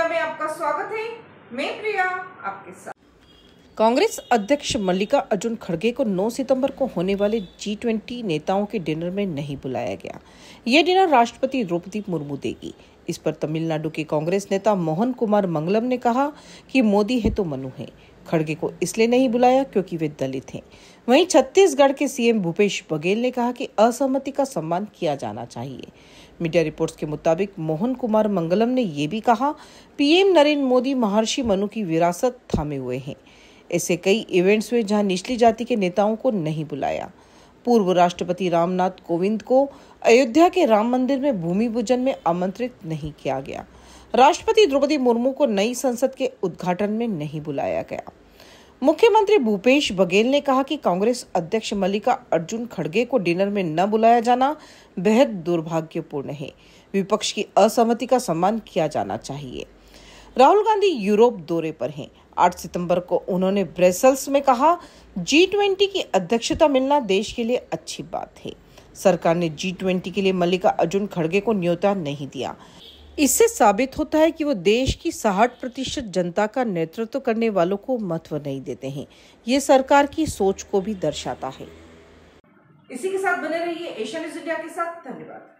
media में आपका स्वागत है मैं प्रिया आपके साथ कांग्रेस अध्यक्ष मल्लिका अर्जुन खड़गे को 9 सितंबर को होने वाले जी ट्वेंटी नेताओं के डिनर में नहीं बुलाया गया ये डिनर राष्ट्रपति द्रौपदी मुर्मू देगी इस पर तमिलनाडु के कांग्रेस नेता मोहन कुमार मंगलम ने कहा कि मोदी है तो मनु है खड़गे को इसलिए नहीं बुलाया क्योंकि वे दलित हैं वहीं छत्तीसगढ़ के सीएम भूपेश बघेल ने कहा कि असहमति का सम्मान किया जाना चाहिए मीडिया रिपोर्ट्स के मुताबिक मोहन कुमार मंगलम ने यह भी कहा पीएम नरेंद्र मोदी महर्षि मनु की विरासत थामे हुए हैं ऐसे कई इवेंट्स हुए जहां निचली जाति के नेताओं को नहीं बुलाया पूर्व राष्ट्रपति रामनाथ कोविंद को अयोध्या के राम मंदिर में भूमि पूजन में आमंत्रित नहीं किया गया राष्ट्रपति द्रौपदी मुर्मू को नई संसद के उद्घाटन में नहीं बुलाया गया मुख्यमंत्री भूपेश बघेल ने कहा कि कांग्रेस अध्यक्ष मल्लिका अर्जुन खड़गे को डिनर में न बुलाया जाना बेहद दुर्भाग्यपूर्ण है विपक्ष की असहमति का सम्मान किया जाना चाहिए राहुल गांधी यूरोप दौरे पर हैं 8 सितंबर को उन्होंने ब्रेसल्स में कहा जी ट्वेंटी की अध्यक्षता मिलना देश के लिए अच्छी बात है सरकार ने जी ट्वेंटी के लिए मल्लिका अर्जुन खड़गे को न्योता नहीं दिया इससे साबित होता है कि वो देश की साठ प्रतिशत जनता का नेतृत्व करने वालों को महत्व नहीं देते हैं ये सरकार की सोच को भी दर्शाता है इसी के साथ बने रहिए एशिया न्यूज इंडिया के साथ धन्यवाद